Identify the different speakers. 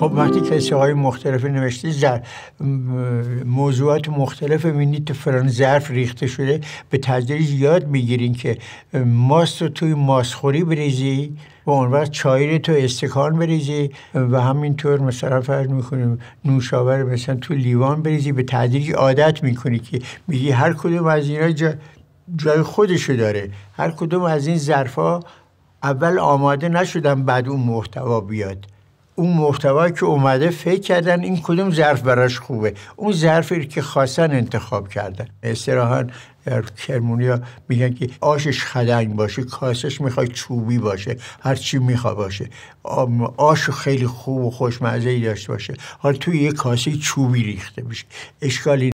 Speaker 1: خب وقتی کسی های مختلف نوشته زر موضوعات مختلف تو فران ظرف ریخته شده به تدریج یاد میگیرین که ماست رو توی ماسخوری بریزی و اون وقت چای تو استکان بریزی و همینطور مثلا فرض میکنیم نوشابه مثلا تو لیوان بریزی به تدریج عادت میکنی که میگی هر کدوم از اینا جا جای خودشو داره هر کدوم از این ظرفا اول آماده نشدن بعد اون محتوا بیاد اون محتوا که اومده فکر کردن این کدوم ظرف براش خوبه اون ظرفی که خواستن انتخاب کردن استراحان در کرمونیا میگن که آشش خدنگ باشه کاسش میخوای چوبی باشه هر چی میخوا باشه آش خیلی خوب و خوشمزه ای داشته باشه حالا توی یه کاسه چوبی ریخته بشه اشکالی